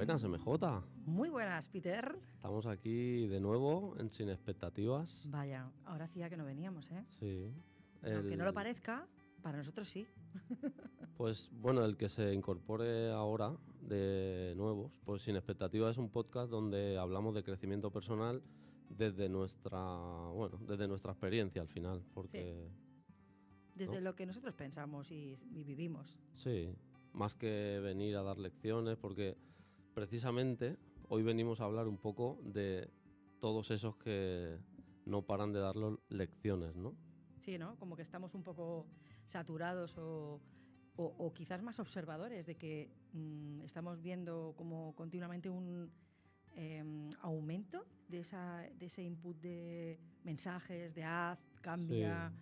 buenas, MJ. Muy buenas, Peter. Estamos aquí de nuevo en Sin Expectativas. Vaya, ahora hacía que no veníamos, ¿eh? Sí. Aunque no lo parezca, para nosotros sí. pues bueno, el que se incorpore ahora de nuevos, pues Sin Expectativas es un podcast donde hablamos de crecimiento personal desde nuestra, bueno, desde nuestra experiencia al final, porque... Sí. Desde lo que nosotros pensamos y vivimos. Sí, más que venir a dar lecciones, porque precisamente hoy venimos a hablar un poco de todos esos que no paran de darle lecciones, ¿no? Sí, ¿no? Como que estamos un poco saturados o, quizás más observadores de que mm, estamos viendo como continuamente un em, aumento de, de ese input de mensajes, de haz, cambia,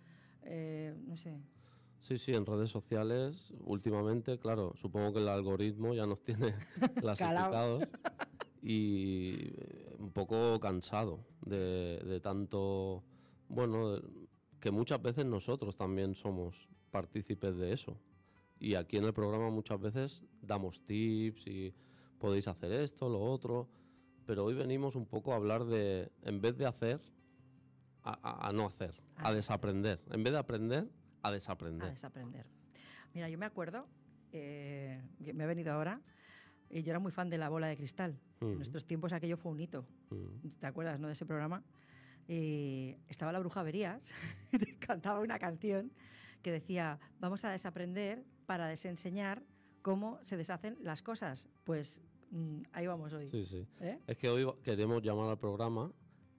eh, no sé. Sí, sí, en redes sociales últimamente, claro, supongo que el algoritmo ya nos tiene clasificados y eh, un poco cansado de, tanto, bueno, que muchas veces nosotros también somos partícipes de eso. Y aquí en el programa muchas veces damos tips y podéis hacer esto, lo otro, pero hoy venimos un poco a hablar de, en vez de hacer, a no hacer, a desaprender. En vez de aprender, a desaprender. A desaprender. Mira, yo me acuerdo, eh, me ha venido ahora, y yo era muy fan de la bola de cristal. En mm. nuestros tiempos aquello fue un hito. Mm. ¿Te acuerdas, no, de ese programa? Y estaba la bruja Verías, cantaba una canción que decía, vamos a desaprender para desenseñar cómo se deshacen las cosas. Pues mm, ahí vamos hoy. Sí, sí. ¿eh? Es que hoy queremos llamar al programa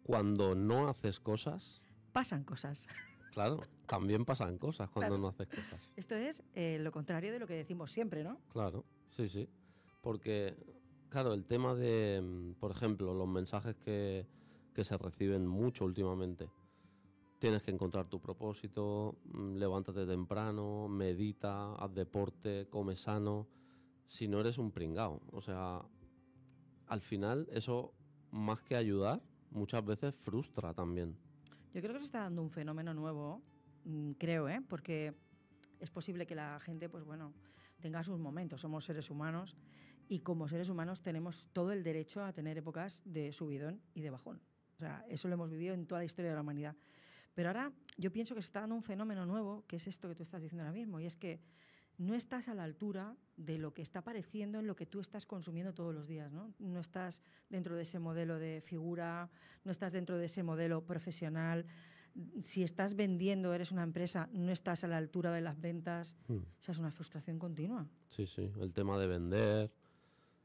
cuando no haces cosas. Pasan cosas. Claro. también pasan cosas cuando no haces cosas. Esto es eh, lo contrario de lo que decimos siempre, ¿no? Claro, sí, sí. Porque, claro, el tema de, mm, por ejemplo, los mensajes que, que se reciben mucho últimamente. Tienes que encontrar tu propósito, mm, levántate temprano, medita, haz deporte, come sano. Si no eres un pringao, o sea, al final eso, más que ayudar, muchas veces frustra también. Yo creo que se está dando un fenómeno nuevo Mm, creo, ¿eh? porque es posible que la gente, pues bueno, tenga sus momentos. Somos seres humanos y como seres humanos tenemos todo el derecho a tener épocas de subidón y de bajón. O sea, eso lo hemos vivido en toda la historia de la humanidad. Pero ahora yo pienso que se está dando un fenómeno nuevo, que es esto que tú estás diciendo ahora mismo, y es que no estás a la altura de lo que está apareciendo en lo que tú estás consumiendo todos los días, ¿no? No estás dentro de ese modelo de figura, no estás dentro de ese modelo profesional, si estás vendiendo, eres una empresa, no estás a la altura de las ventas. Hmm. O sea, es una frustración continua. Sí, sí, el tema de vender,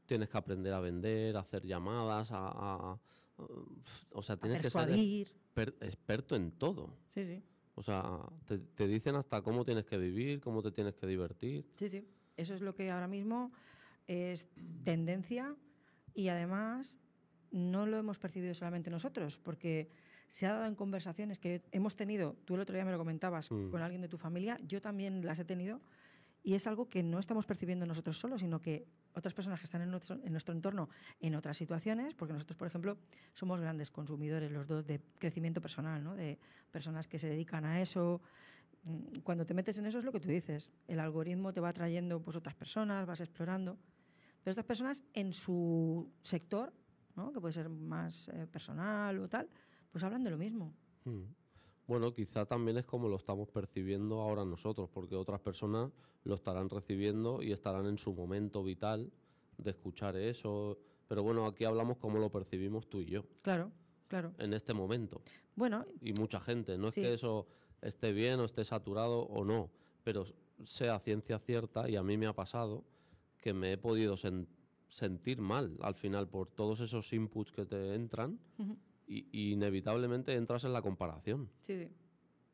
tienes que aprender a vender, a hacer llamadas, a... o sea, tienes que ser experto en todo. Sí, sí. O sea, te, te dicen hasta cómo tienes que vivir, cómo te tienes que divertir. Sí, sí. Eso es lo que ahora mismo es tendencia y además no lo hemos percibido solamente nosotros, porque se ha dado en conversaciones que hemos tenido, tú el otro día me lo comentabas, mm. con alguien de tu familia, yo también las he tenido, y es algo que no estamos percibiendo nosotros solos, sino que otras personas que están en nuestro, entorno en otras situaciones, porque nosotros, por ejemplo, somos grandes consumidores los dos de crecimiento personal, ¿no? de personas que se dedican a eso. Mm, cuando te metes en eso es lo que tú dices, el algoritmo te va trayendo pues, otras personas, vas explorando, pero estas personas en su sector que puede ser más eh, personal o tal, pues hablan de lo mismo. Hmm. Bueno, quizá también es como lo estamos percibiendo ahora nosotros, porque otras personas lo estarán recibiendo y estarán en su momento vital de escuchar eso. Pero bueno, aquí hablamos como lo percibimos tú y yo. Claro, claro. En este momento. Bueno. Y mucha gente. No es que eso esté bien o esté saturado o no, pero sea ciencia cierta, y a mí me ha pasado, que me he podido sentir sentir mal al final por todos esos inputs que te entran y, inevitablemente entras en la comparación. Sí, sí.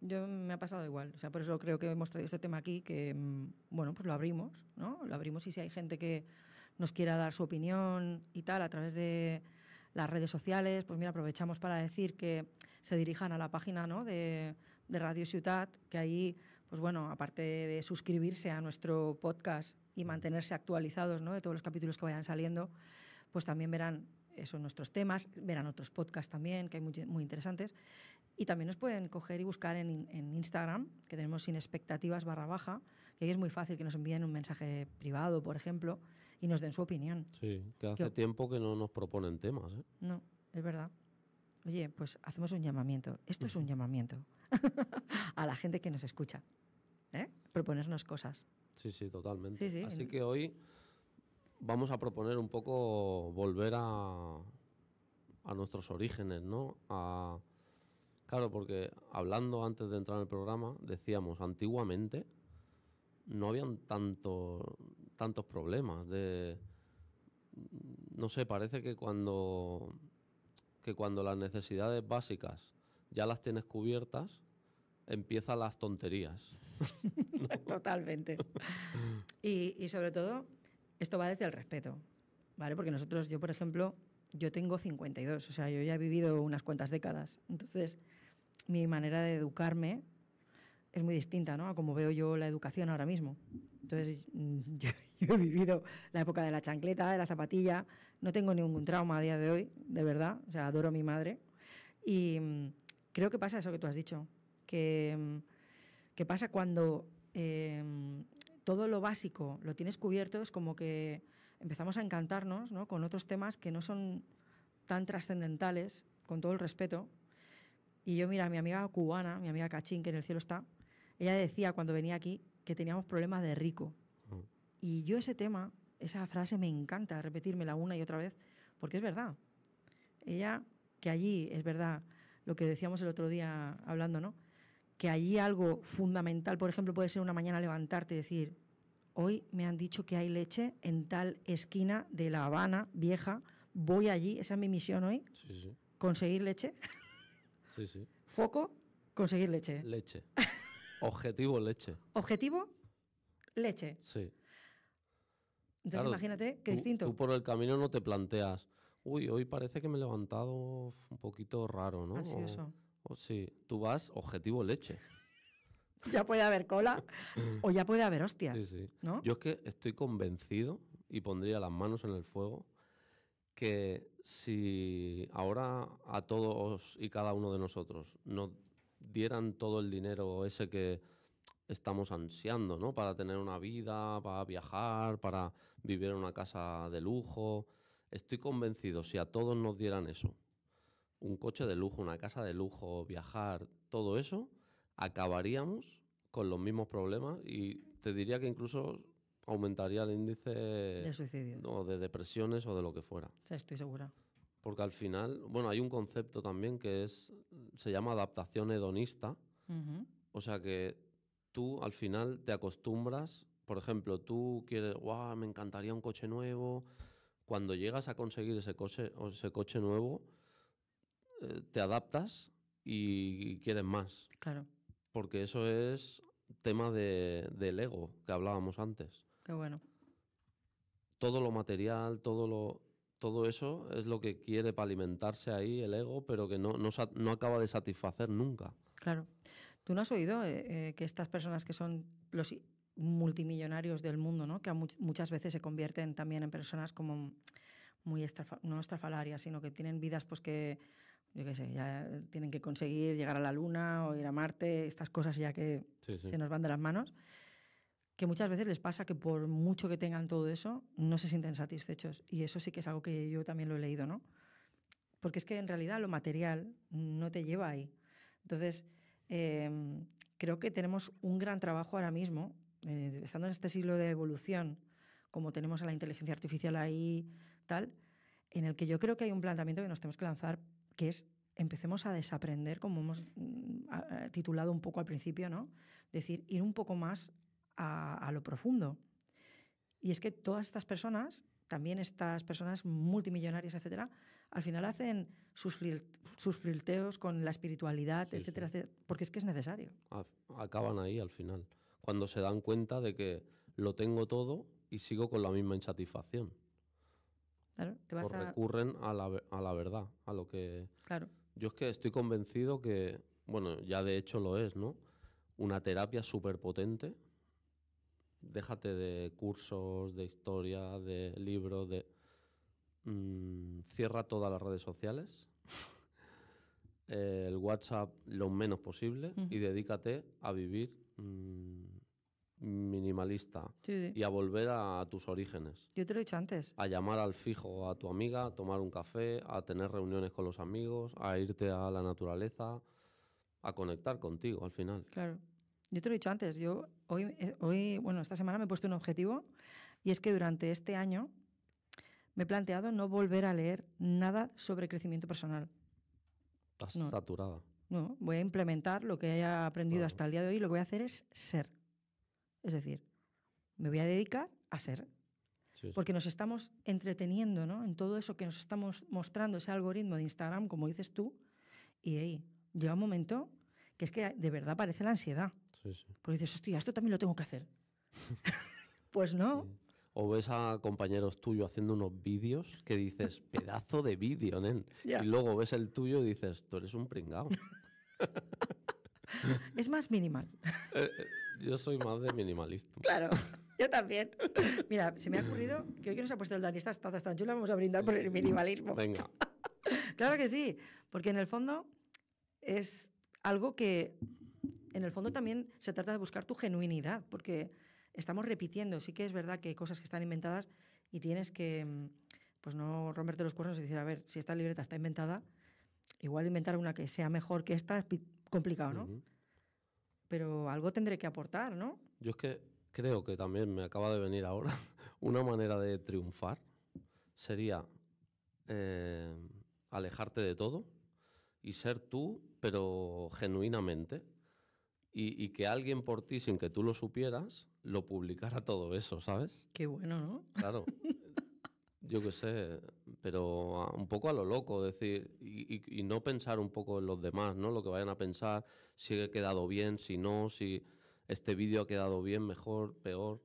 Yo me ha pasado igual, o sea, por eso creo que hemos traído este tema aquí, que, mm, bueno, pues lo abrimos, ¿no? Lo abrimos y si hay gente que nos quiera dar su opinión y tal a través de las redes sociales, pues mira, aprovechamos para decir que se dirijan a la página ¿no? de, de Radio Ciudad, que ahí, pues bueno, aparte de suscribirse a nuestro podcast y mantenerse actualizados ¿no? de todos los capítulos que vayan saliendo, pues también verán esos nuestros temas, verán otros podcasts también, que hay muy, muy interesantes. Y también nos pueden coger y buscar en, en, Instagram, que tenemos sin expectativas barra baja, que ahí es muy fácil que nos envíen un mensaje privado, por ejemplo, y nos den su opinión. Sí, que hace tiempo que no nos proponen temas. ¿eh? No, es verdad. Oye, pues hacemos un llamamiento. Esto es un llamamiento a la gente que nos escucha. ¿eh? Proponernos cosas. Sí, sí, totalmente. Así que hoy vamos a proponer un poco volver a, a nuestros orígenes, ¿no? claro, porque hablando antes de entrar en el programa, decíamos, antiguamente no habían tanto, tantos problemas No sé, parece que cuando, que cuando las necesidades básicas ya las tienes cubiertas, empiezan las tonterías. Totalmente. Y, sobre todo, esto va desde el respeto, ¿vale? Porque nosotros, yo por ejemplo, yo tengo 52, o sea, yo ya he vivido unas cuantas décadas. Entonces, mi manera de educarme es muy distinta ¿no? a como veo yo la educación ahora mismo. Entonces, yo, yo, he vivido la época de la chancleta, de la zapatilla, no tengo ningún trauma a día de hoy, de verdad, o sea, adoro a mi madre. Y mm, creo que pasa eso que tú has dicho, que mm, ¿Qué pasa cuando em, todo lo básico lo tienes cubierto? Es como que empezamos a encantarnos ¿no? con otros temas que no son tan trascendentales, con todo el respeto. Y yo, mira, mi amiga cubana, mi amiga Cachín, que en el cielo está, ella decía cuando venía aquí que teníamos problemas de rico. Mm. Y yo ese tema, esa frase me encanta repetírmela una y otra vez, porque es verdad. Ella, que allí es verdad lo que decíamos el otro día hablando, ¿no? que allí algo fundamental, por ejemplo, puede ser una mañana levantarte y decir, hoy me han dicho que hay leche en tal esquina de La Habana vieja, voy allí, esa es mi misión hoy, conseguir leche. Sí, sí. Foco, conseguir leche. Leche. Objetivo, leche. Objetivo, leche. Sí. Entonces imagínate qué distinto. Tú por el camino no te planteas, uy, hoy parece que me he levantado un poquito raro, ¿no? es, eso Oh, sí, tú vas objetivo leche. ya puede haber cola o ya puede haber hostias. Yo es que estoy convencido y pondría las manos en el fuego que si ahora a todos y cada uno de nosotros nos dieran todo el dinero ese que estamos ansiando, ¿no? Para tener una vida, para viajar, para vivir en una casa de lujo. Estoy convencido, si a todos nos dieran eso, un coche de lujo, una casa de lujo, viajar, todo eso, acabaríamos con los mismos problemas y te diría que incluso aumentaría el índice de suicidio. O de depresiones o de lo que fuera. Sí, estoy segura. Porque al final, bueno, hay un concepto también que es se llama adaptación hedonista. O sea que tú al final te acostumbras, por ejemplo, tú quieres, guau, me encantaría un coche nuevo. Cuando llegas a conseguir ese coche, ese coche nuevo, eh, te adaptas y quieres más. Claro. Porque eso es tema de, del ego que hablábamos antes. Qué bueno. Todo lo material, todo lo. Todo eso es lo que quiere para alimentarse ahí el ego, pero que no, acaba de satisfacer nunca. Claro. ¿Tú no has oído eh, eh, que estas personas que son los multimillonarios del mundo, que muchas veces se convierten también en personas como muy no estrafalarias, sino que tienen vidas pues que yo qué sé, ya tienen que conseguir llegar a la Luna o ir a Marte, estas cosas ya que se nos van de las manos, que muchas veces les pasa que por mucho que tengan todo eso, no se sienten satisfechos. Y eso sí que es algo que yo también lo he leído, ¿no? Porque es que en realidad lo material no te lleva ahí. Entonces, em, creo que tenemos un gran trabajo ahora mismo, eh, estando en este siglo de evolución, como tenemos a la inteligencia artificial ahí, tal, en el que yo creo que hay un planteamiento que nos tenemos que lanzar que es empecemos a desaprender, como hemos mm, titulado un poco al principio, ¿no? Decir, ir un poco más a, lo profundo. Y es que todas estas personas, también estas personas multimillonarias, etcétera, al final hacen sus, sus flirteos con la espiritualidad, etc., etcétera, porque es que es necesario. Acaban ahí al final, cuando se dan cuenta de que lo tengo todo y sigo con la misma insatisfacción. Claro, recurren a... la, a la, verdad, a lo que... Claro. Yo es que estoy convencido que, bueno, ya de hecho lo es, ¿no? Una terapia súper potente. Déjate de cursos, de historia, de libros, de... Mm, cierra todas las redes sociales, el WhatsApp lo menos posible y dedícate a vivir mm, minimalista y a volver a, tus orígenes. Yo te lo he dicho antes. A llamar al fijo a tu amiga, a tomar un café, a tener reuniones con los amigos, a irte a la naturaleza, a conectar contigo al final. Claro. Yo te lo he dicho antes, yo hoy, eh, hoy, bueno, esta semana me he puesto un objetivo y es que durante este año me he planteado no volver a leer nada sobre crecimiento personal. Estás saturada. No, voy a implementar lo que haya aprendido hasta el día de hoy lo que voy a hacer es ser. Es decir, me voy a dedicar a ser. Porque nos estamos entreteniendo ¿no? en todo eso que nos estamos mostrando, ese algoritmo de Instagram, como dices tú, y ahí llega un momento que es que de verdad parece la ansiedad. porque dices, hostia, esto también lo tengo que hacer. pues no. O ves a compañeros tuyos haciendo unos vídeos que dices, pedazo de vídeo, nen. Y luego ves el tuyo y dices, tú eres un pringao. es más minimal. Eh, eh, yo soy más de minimalista. Claro, yo también. Mira, se me ha ocurrido que hoy que nos ha puesto el Dani estas tazas tan chulas, vamos a brindar por el minimalismo. Venga. claro que sí, porque en el fondo es algo que, en el fondo también se trata de buscar tu genuinidad, porque estamos repitiendo, sí que es verdad que hay cosas que están inventadas y tienes que, mm, pues no romperte los cuernos y decir, a ver, si esta libreta está inventada, igual inventar una que sea mejor que esta es complicado, ¿no? pero algo tendré que aportar, ¿no? Yo es que creo que también me acaba de venir ahora una manera de triunfar sería eh, alejarte de todo y ser tú, pero genuinamente. Y, y, que alguien por ti, sin que tú lo supieras, lo publicara todo eso, ¿sabes? Qué bueno, ¿no? Claro. Yo qué sé, pero un poco a lo loco, decir, y, no pensar un poco en los demás, ¿no? Lo que vayan a pensar, si he quedado bien, si no, si este vídeo ha quedado bien, mejor, peor.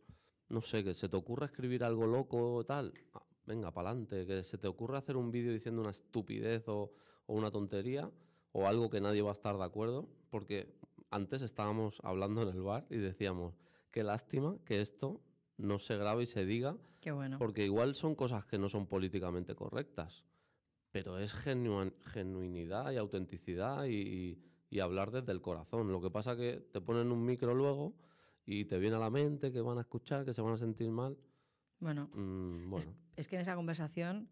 No sé, que se te ocurra escribir algo loco o tal, ah, venga, pa'lante, que se te ocurra hacer un vídeo diciendo una estupidez o una tontería o algo que nadie va a estar de acuerdo, porque antes estábamos hablando en el bar y decíamos, qué lástima que esto no se grabe y se diga. Porque igual son cosas que no son políticamente correctas, pero es genuinidad y autenticidad y, hablar desde el corazón. Lo que pasa que te ponen un micro luego y te viene a la mente que van a escuchar, que se van a sentir mal. Bueno, mm, Es, que en esa conversación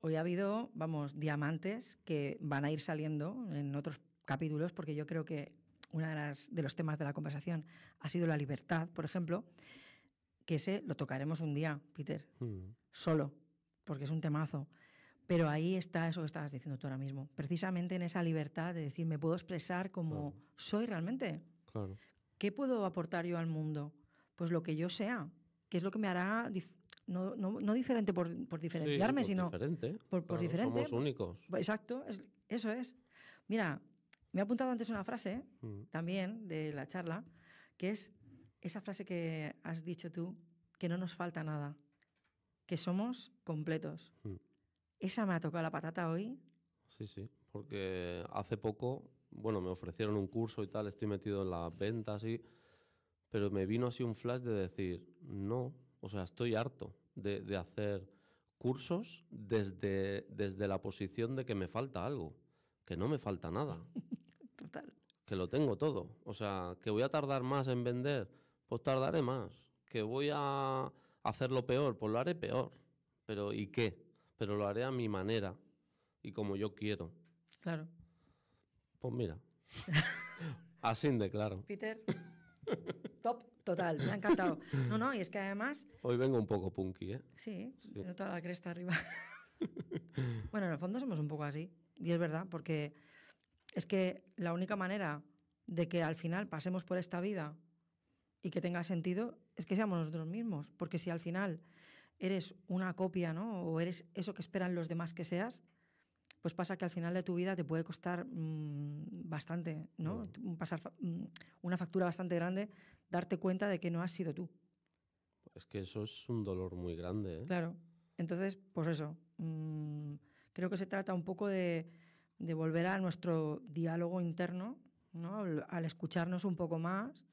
hoy ha habido, vamos, diamantes que van a ir saliendo en otros capítulos porque yo creo que uno de, los temas de la conversación ha sido la libertad, por ejemplo, que ese lo tocaremos un día, Peter, hmm. solo, porque es un temazo. Pero ahí está eso que estabas diciendo tú ahora mismo, precisamente en esa libertad de decir, me puedo expresar como soy realmente. Claro. ¿Qué puedo aportar yo al mundo? Pues lo que yo sea, que es lo que me hará no, diferente por, diferenciarme, sino por, por diferente. únicos. Exacto, eso es. Mira, me ha apuntado antes una frase hmm. también de la charla, que es esa frase que has dicho tú, que no nos falta nada, que somos completos. Hmm. Esa me ha tocado la patata hoy. Sí, sí, porque hace poco, bueno, me ofrecieron un curso y tal, estoy metido en las ventas y... Pero me vino así un flash de decir, no, o sea, estoy harto de, hacer cursos desde, desde la posición de que me falta algo, que no me falta nada. Total. Que lo tengo todo. O sea, que voy a tardar más en vender pues tardaré más. Que voy a hacerlo peor, pues lo haré peor. Pero ¿y qué? Pero lo haré a mi manera y como yo quiero. Claro. Pues mira. Así de claro. Peter. Top, total, me ha encantado. No, no, y es que además. Hoy vengo un poco punky, ¿eh? Sí, sí. se nota la cresta arriba. bueno, en el fondo somos un poco así, y es verdad, porque es que la única manera de que al final pasemos por esta vida y que tenga sentido es que seamos nosotros mismos, porque si al final eres una copia, ¿no? O eres eso que esperan los demás que seas, pues pasa que al final de tu vida te puede costar mm, bastante, ¿no? Pasar mm, una factura bastante grande, darte cuenta de que no has sido tú. Es que eso es un dolor muy grande. ¿eh? Claro. Entonces, pues eso. Mm, creo que se trata un poco de, de volver a nuestro diálogo interno, ¿no? Al escucharnos un poco más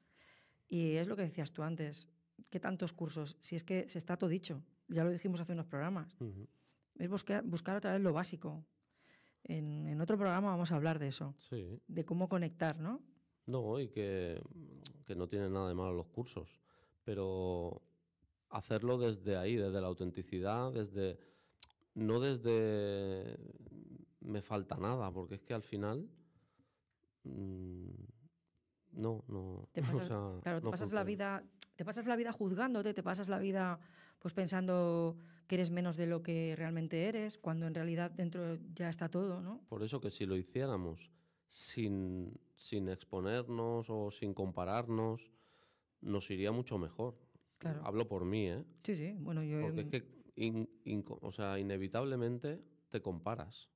y es lo que decías tú antes, ¿qué tantos cursos? Si es que se está todo dicho, ya lo dijimos hace unos programas. Es buscar, buscar otra vez lo básico. En, otro programa vamos a hablar de eso, de cómo conectar, ¿no? No, y que, no tiene nada de malo los cursos, pero hacerlo desde ahí, desde la autenticidad, desde no desde me falta nada, porque es que al final mm, no, no. o sea, claro, te pasas la vida, te pasas la vida juzgándote, te pasas la vida pues pensando que eres menos de lo que realmente eres, cuando en realidad dentro ya está todo, ¿no? Por eso que si lo hiciéramos sin, sin exponernos o sin compararnos, nos iría mucho mejor. Claro. Hablo por mí, ¿eh? Sí, sí. Bueno, yo. Porque es que, o sea, inevitablemente te comparas.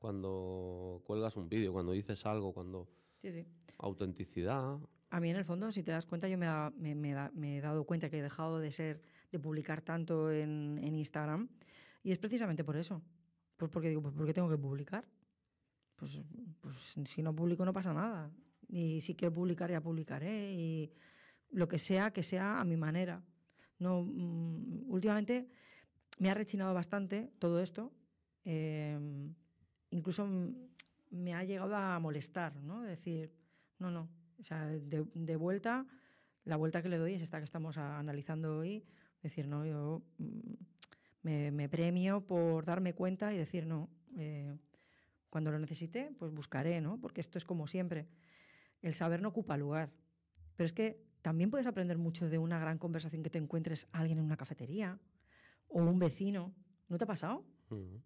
Cuando cuelgas un vídeo, cuando dices algo, cuando Autenticidad. A mí, en el fondo, si te das cuenta, yo me, he dado cuenta que he dejado de ser, de publicar tanto en, Instagram. Y es precisamente por eso. Pues porque digo, pues ¿por qué tengo que publicar? Pues, pues, si no publico no pasa nada. Y si quiero publicar, ya publicaré. Y lo que sea, que sea a mi manera. No, mm, últimamente me ha rechinado bastante todo esto. Eh, incluso mm, me ha llegado a molestar, ¿no? decir, no, no, o sea, de, vuelta, la vuelta que le doy es esta que estamos analizando hoy, decir, no, yo mm, me, premio por darme cuenta y decir, no, eh, cuando lo necesite, pues buscaré, ¿no? Porque esto es como siempre, el saber no ocupa lugar, pero es que también puedes aprender mucho de una gran conversación que te encuentres alguien en una cafetería o un vecino, ¿no te ha pasado? Mm.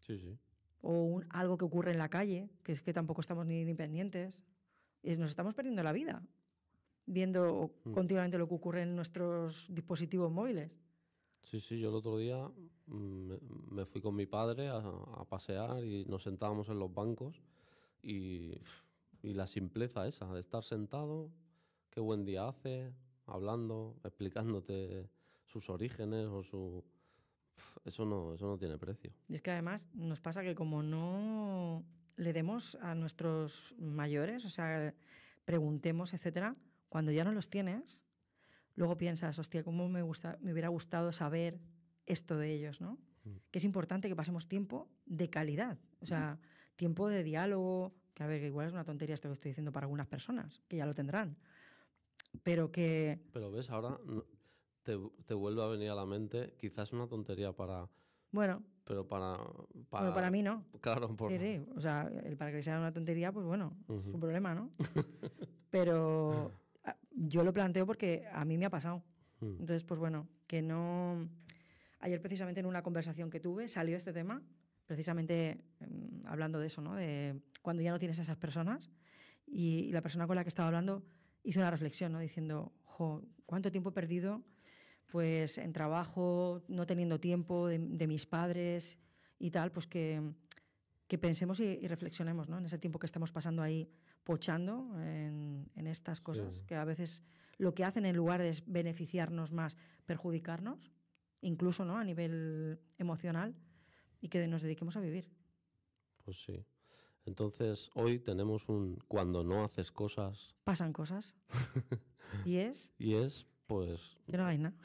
Sí, sí o un, algo que ocurre en la calle, que es que tampoco estamos ni, independientes, pendientes. nos estamos perdiendo la vida viendo hmm. continuamente lo que ocurre en nuestros dispositivos móviles. Sí, sí, yo el otro día mm, me, fui con mi padre a, pasear y nos sentábamos en los bancos y, y la simpleza esa de estar sentado, qué buen día hace, hablando, explicándote sus orígenes o su, eso no, eso no tiene precio. Y es que además nos pasa que como no le demos a nuestros mayores, o sea, preguntemos, etcétera, cuando ya no los tienes, luego piensas, hostia, cómo me me hubiera gustado saber esto de ellos, ¿no? Mm. Que es importante que pasemos tiempo de calidad, o sea, tiempo de diálogo, que a ver, que igual es una tontería esto que estoy diciendo para algunas personas, que ya lo tendrán, pero que... Pero ves, ahora te, vuelve a venir a la mente, quizás una tontería para... Bueno. Pero para... para para mí no. Claro, por... Sí, sí. O sea, el para que sea una tontería, pues bueno, es un problema, ¿no? pero ah, yo lo planteo porque a mí me ha pasado. Mm. Entonces, pues bueno, que no... Ayer precisamente en una conversación que tuve salió este tema, precisamente mm, hablando de eso, ¿no? De cuando ya no tienes a esas personas y, la persona con la que estaba hablando hizo una reflexión, ¿no? Diciendo, jo, ¿cuánto tiempo he perdido pues en trabajo, no teniendo tiempo de, mis padres y tal, pues que, pensemos y, reflexionemos ¿no? en ese tiempo que estamos pasando ahí pochando en, estas cosas, que a veces lo que hacen en lugar de beneficiarnos más, perjudicarnos, incluso ¿no? a nivel emocional, y que nos dediquemos a vivir. Pues sí. Entonces, hoy tenemos un cuando no haces cosas. Pasan cosas. y es. Y es pues. Que no hagáis nada.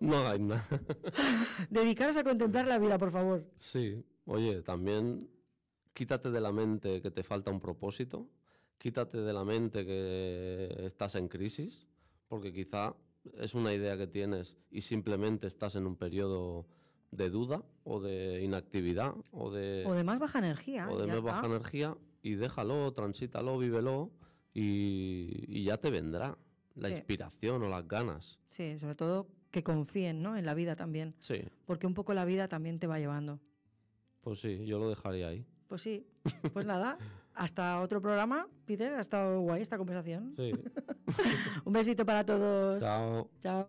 no hagáis nada. Dedicaros a contemplar la vida, por favor. Sí. Oye, también quítate de la mente que te falta un propósito. Quítate de la mente que estás en crisis, porque quizá es una idea que tienes y simplemente estás en un periodo de duda o de inactividad o de... O de más baja energía. O de más baja energía y déjalo, transítalo, vívelo y, y ya te vendrá la inspiración o las ganas. Sí, sobre todo que confíen ¿no? en la vida también. Sí. Porque un poco la vida también te va llevando. Pues sí, yo lo dejaría ahí. Pues sí. Pues nada, hasta otro programa, Peter. Ha estado guay esta conversación. Sí. un besito para todos. Chao. Chao.